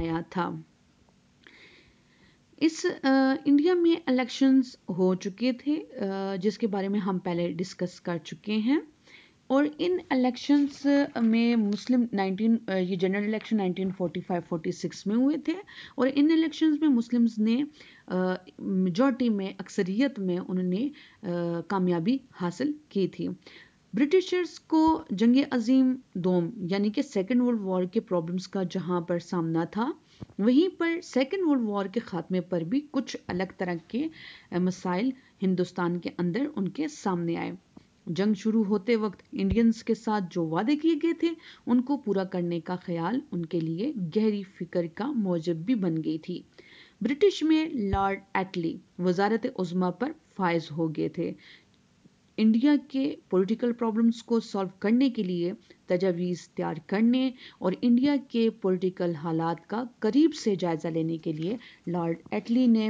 आया था इस इंडिया में इलेक्शंस हो चुके थे जिसके बारे में हम पहले डिस्कस कर चुके हैं और इन इलेक्शंस में मुस्लिम 19 ये जनरल इलेक्शन 1945-46 में हुए थे और इन इलेक्शंस में मुस्लिम्स ने मेजॉरिटी में अक्सरियत में उन्होंने कामयाबी हासिल की थी ब्रिटिशर्स को जंग अजीम दोम यानी कि सेकेंड वर्ल्ड वॉर के प्रॉब्लम्स का जहां पर सामना था वहीं पर सेकेंड वर्ल्ड वॉर के ख़ात्मे पर भी कुछ अलग तरह के मसाइल हिंदुस्तान के अंदर उनके सामने आए जंग शुरू होते वक्त इंडियंस के साथ जो वादे किए गए थे उनको पूरा करने का ख्याल उनके लिए गहरी फिक्र का मौजब भी बन गई थी ब्रिटिश में लॉर्ड एटली वजारत उज़मा पर फायज हो गए थे इंडिया के पॉलिटिकल प्रॉब्लम्स को सॉल्व करने के लिए तजावीज़ तैयार करने और इंडिया के पॉलिटिकल हालात का करीब से जायज़ा लेने के लिए लॉर्ड एटली ने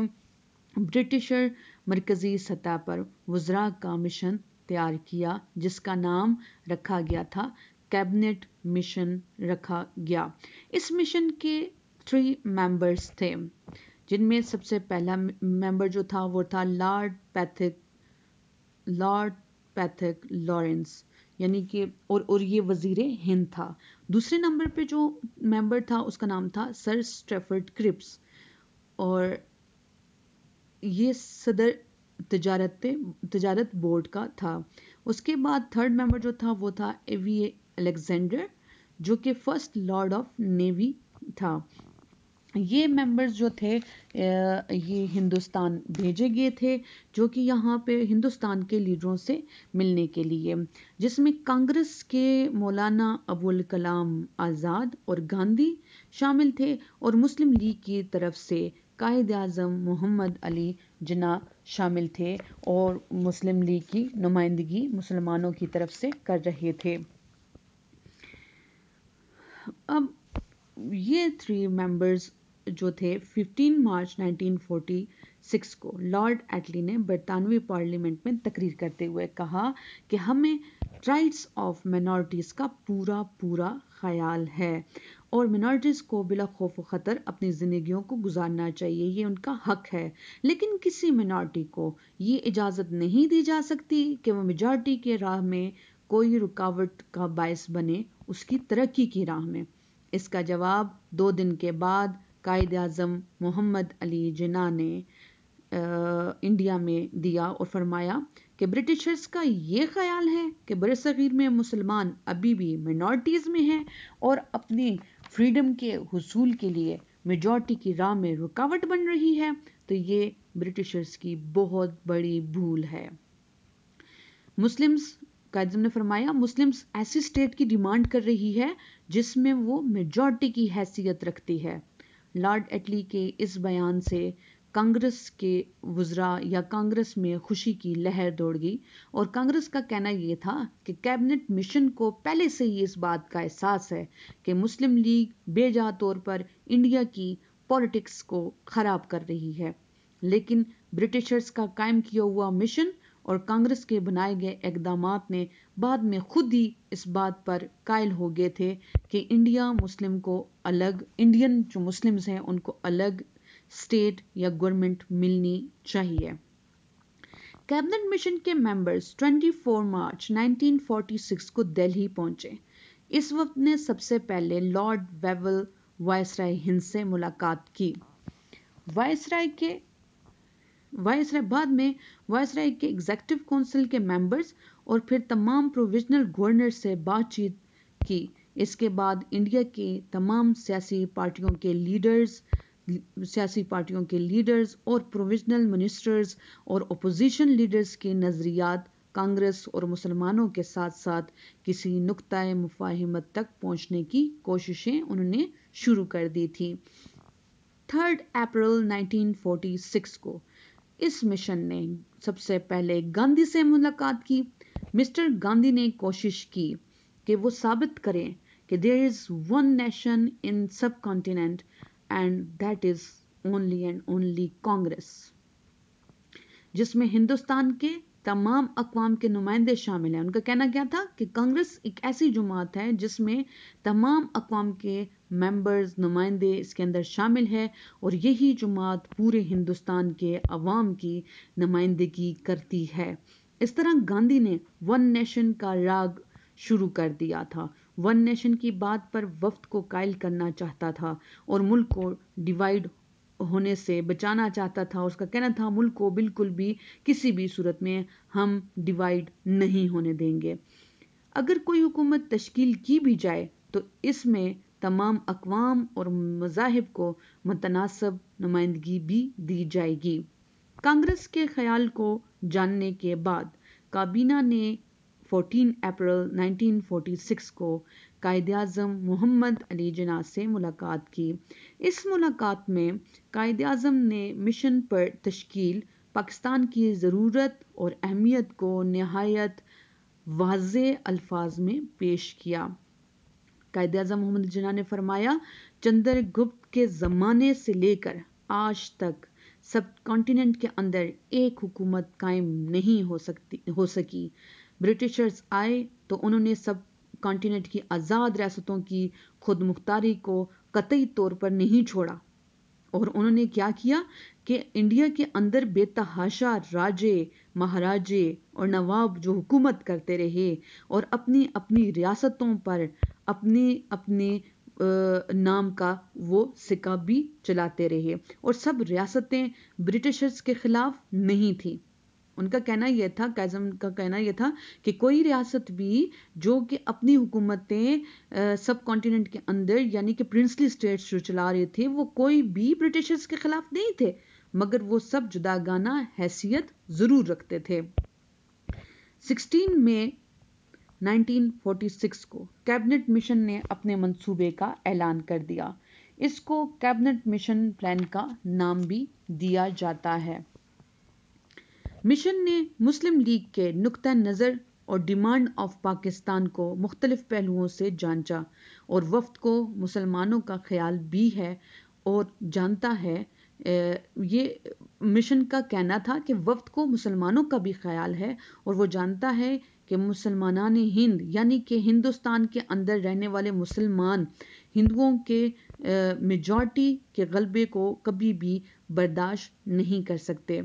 ब्रिटिशर मरकज़ी सतह पर वज्रा का मिशन तैयार किया जिसका नाम रखा गया था कैबिनेट मिशन रखा गया इस मिशन के थ्री मेंबर्स थे जिनमें सबसे पहला मेंबर जो था वो था Lord Pethick Lord Pethick Lawrence यानी कि और और ये वजीर हिंद था दूसरे नंबर पे जो मेंबर था उसका नाम था सर स्टेफर्ड क्रिप्स और ये सदर तजारत तजारत बोर्ड का था उसके बाद थर्ड मेंबर जो था वो था एवी एलेक्जेंडर जो कि फर्स्ट लॉर्ड ऑफ नेवी था ये मेंबर्स जो थे ये हिंदुस्तान भेजे गए थे जो कि यहाँ पे हिंदुस्तान के लीडरों से मिलने के लिए जिसमें कांग्रेस के मौलाना अबुल कलाम आज़ाद और गांधी शामिल थे और मुस्लिम लीग की तरफ से कायद अजम मोहम्मद अली जना शामिल थे और मुस्लिम लीग की नुमाइंदगी मुसलमानों की तरफ से कर रहे थे अब ये थ्री मेंबर्स जो थे 15 मार्च 1946 को लॉर्ड एटली ने बरतानवी पार्लियामेंट में तकरीर करते हुए कहा कि हमें राइट्स ऑफ मिनॉरिटीज़ का पूरा पूरा ख्याल है और मिनॉरिटीज़ को बिला खौफ व ख़तर अपनी जिंदगी को गुजारना चाहिए ये उनका हक है लेकिन किसी मिनॉरिटी को ये इजाज़त नहीं दी जा सकती कि वह मेजॉरिटी के राह में कोई रुकावट का बायस बने उसकी तरक्की की राह में इसका जवाब दो दिन के बाद कायद अज़म मोहम्मद अली जना ने इंडिया में दिया और फरमाया कि ब्रिटिशर्स का ये ख्याल है कि बरसीर में मुसलमान अभी भी मिनॉरिटीज़ में हैं और अपने फ्रीडम के हसूल के लिए मेजॉरिटी की राह में रुकावट बन रही है तो ये ब्रिटिशर्स की बहुत बड़ी भूल है मुस्लिम्स कायदम ने फरमाया मुस्लिम्स ऐसी स्टेट की डिमांड कर रही है जिसमें वो मेजॉरिटी की हैसियत रखती है लॉर्ड एटली के इस बयान से कांग्रेस के वुजरा या कांग्रेस में खुशी की लहर दौड़ गई और कांग्रेस का कहना ये था कि कैबिनेट मिशन को पहले से ही इस बात का एहसास है कि मुस्लिम लीग बेजा तौर पर इंडिया की पॉलिटिक्स को ख़राब कर रही है लेकिन ब्रिटिशर्स का कायम किया हुआ मिशन और कांग्रेस के बनाए गए इकदाम ने बाद में खुद ही इस बात पर कायल हो गए थे कि इंडिया मुस्लिम को अलग इंडियन जो मुस्लिम्स हैं उनको अलग स्टेट या गवर्नमेंट मिलनी चाहिए कैबिनेट मिशन के मेंबर्स 24 मार्च 1946 को दिल्ली पहुंचे इस वक्त ने सबसे पहले लॉर्ड वेवल वायसराय हिंद से मुलाकात की वायसराय के वायसराय बाद में वायसराय के एग्जेक्टिव काउंसिल के मेंबर्स और फिर तमाम प्रोविजनल गवर्नर से बातचीत की इसके बाद इंडिया के तमाम सियासी पार्टियों के लीडर्स सियासी पार्टियों के लीडर्स और प्रोविजनल मिनिस्टर्स और अपोजिशन लीडर्स के नज़रियात कांग्रेस और मुसलमानों के साथ साथ किसी नुकतः मुफाहमत तक पहुंचने की कोशिशें उन्होंने शुरू कर दी थी थर्ड अप्रैल 1946 को इस मिशन ने सबसे पहले गांधी से मुलाकात की मिस्टर गांधी ने कोशिश की कि वो साबित करें कि there is one nation in subcontinent and that is only and only Congress जिसमें हिंदुस्तान के तमाम अकवाम के नुमाइंदे शामिल हैं उनका कहना क्या था कि कांग्रेस एक ऐसी जमात है जिसमें तमाम अकवाम के मेंबर्स नुमाइंदे इसके अंदर शामिल है और यही जमात पूरे हिंदुस्तान के अवाम की नुमाइंदगी करती है इस तरह गांधी ने वन नेशन का राग शुरू कर दिया था वन नेशन की बात पर वफ्त को कायल करना चाहता था और मुल्क को डिवाइड होने से बचाना चाहता था उसका कहना था मुल्क को बिल्कुल भी किसी भी सूरत में हम डिवाइड नहीं होने देंगे अगर कोई हुकूमत तश्कील की भी जाए तो इसमें तमाम अकवाम और मजाहब को मतनासब नुमाइंदगी भी दी जाएगी कांग्रेस के ख्याल को जानने के बाद काबीना ने 14 अप्रैल 1946 को कायद अज़म मोहम्मद अली जना से मुलाकात की इस मुलाकात में कायद अज़म ने मिशन पर तश्कील पाकिस्तान की ज़रूरत और अहमियत को नहायत वाज अल्फाज में पेश किया कायद अजम मोहम्मद जना ने फरमाया चंद्र गुप्त के ज़माने से लेकर आज तक सब कॉन्टिनेंट के अंदर एक हुकूमत कायम नहीं हो सकती हो सकी ब्रिटिशर्स आए तो उन्होंने सब कॉन्टीनेंट की आज़ाद रियासतों की खुद मुख्तारी को कतई तौर पर नहीं छोड़ा और उन्होंने क्या किया कि इंडिया के अंदर बेतहाशा राजे महाराजे और नवाब जो हुकूमत करते रहे और अपनी अपनी रियासतों पर अपने अपने नाम का वो सिक्का भी चलाते रहे और सब रियासतें ब्रिटिशर्स के ख़िलाफ़ नहीं थी उनका कहना यह था कैजम का कहना यह था कि कोई रियासत भी जो कि अपनी हुकूमतें सब कॉन्टिनेंट के अंदर यानी कि प्रिंसली स्टेट्स जो चला रहे थे वो कोई भी ब्रिटिशर्स के ख़िलाफ़ नहीं थे मगर वो सब जुदागाना हैसियत ज़रूर रखते थे 16 मई 1946 को कैबिनेट मिशन ने अपने मंसूबे का ऐलान कर दिया इसको कैबिनेट मिशन प्लान का नाम भी दिया जाता है मिशन ने मुस्लिम लीग के नुक़ नज़र और डिमांड ऑफ पाकिस्तान को मुख्तलिफ पहलुओं से जांचा और वफ्त को मुसलमानों का ख्याल भी है और जानता है ये मिशन का कहना था कि वफ्त को मुसलमानों का भी ख्याल है और वो जानता है कि मुसलमान हिंद यानी कि हिंदुस्तान के अंदर रहने वाले मुसलमान हिंदुओं के मेजॉरिटी के गलबे को कभी भी बर्दाश्त नहीं कर सकते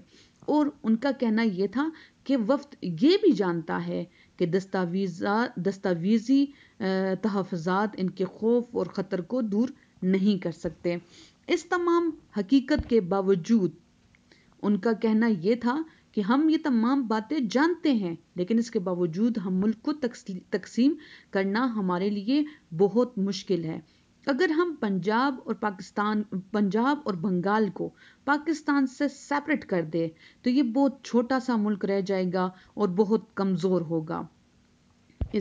और उनका कहना यह था कि वक्त ये भी जानता है कि दस्तावीज़ा दस्तावेज़ी तहफ़ात इनके खौफ और ख़तर को दूर नहीं कर सकते इस तमाम हकीकत के बावजूद उनका कहना यह था कि हम ये तमाम बातें जानते हैं लेकिन इसके बावजूद हम मुल्क को तकसीम करना हमारे लिए बहुत मुश्किल है अगर हम पंजाब और पाकिस्तान पंजाब और बंगाल को पाकिस्तान से सेपरेट कर दें तो ये बहुत छोटा सा मुल्क रह जाएगा और बहुत कमज़ोर होगा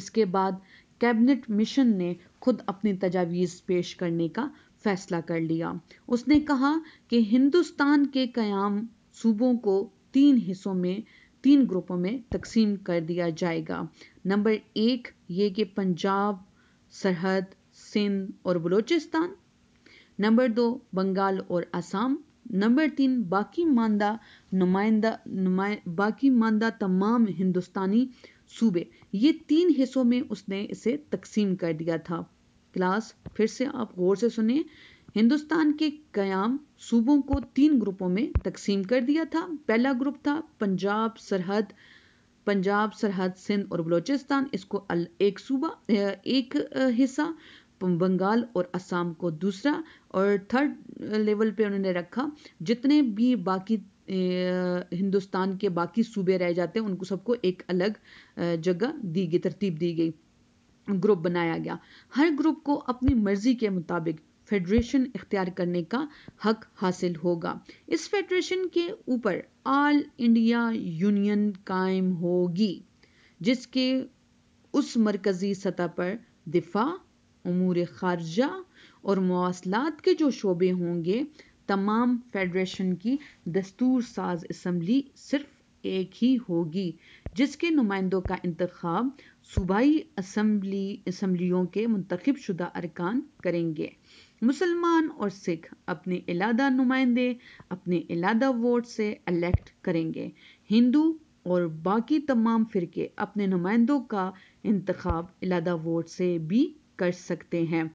इसके बाद कैबिनेट मिशन ने खुद अपनी तजावीज़ पेश करने का फैसला कर लिया उसने कहा कि हिंदुस्तान के क़याम सूबों को तीन हिस्सों में तीन ग्रुपों में तकसीम कर दिया जाएगा नंबर एक ये कि पंजाब सरहद सिंध और बलूचिस्तान नंबर दो बंगाल और असम नंबर तीन बाकी मानदा नुमाइंदा नुमा बाकी मानदा तमाम हिंदुस्तानी सूबे ये तीन हिस्सों में उसने इसे तकसीम कर दिया था क्लास फिर से आप गौर से सुने हिंदुस्तान के कयाम सूबों को तीन ग्रुपों में तकसीम कर दिया था पहला ग्रुप था पंजाब सरहद पंजाब सरहद सिंध और बलूचिस्तान इसको एक सूबा एक हिस्सा बंगाल और असम को दूसरा और थर्ड लेवल पे उन्होंने रखा जितने भी बाकी हिंदुस्तान के बाकी सूबे रह जाते हैं उनको सबको एक अलग जगह दी गई तरतीब दी गई ग्रुप बनाया गया हर ग्रुप को अपनी मर्जी के मुताबिक फेडरेशन इख्तियार करने का हक हासिल होगा इस फेडरेशन के ऊपर ऑल इंडिया यूनियन कायम होगी जिसके उस मरकज़ी सतह पर दिफा अमूर खारजा और मवासलात के जो शोबे होंगे तमाम फेडरेशन की दस्तूर साज इसम्बली सिर्फ एक ही होगी जिसके नुमाइंदों का इंतखब सूबाई असम्बली इसम्बलियों के मंतखब शुदा अरकान करेंगे मुसलमान और सिख अपने इलादा नुमाइंदे अपने इलादा वोट से इलेक्ट करेंगे हिंदू और बाकी तमाम फ़िरके अपने नुमाइंदों का इंतखब इलादा वोट से भी कर सकते हैं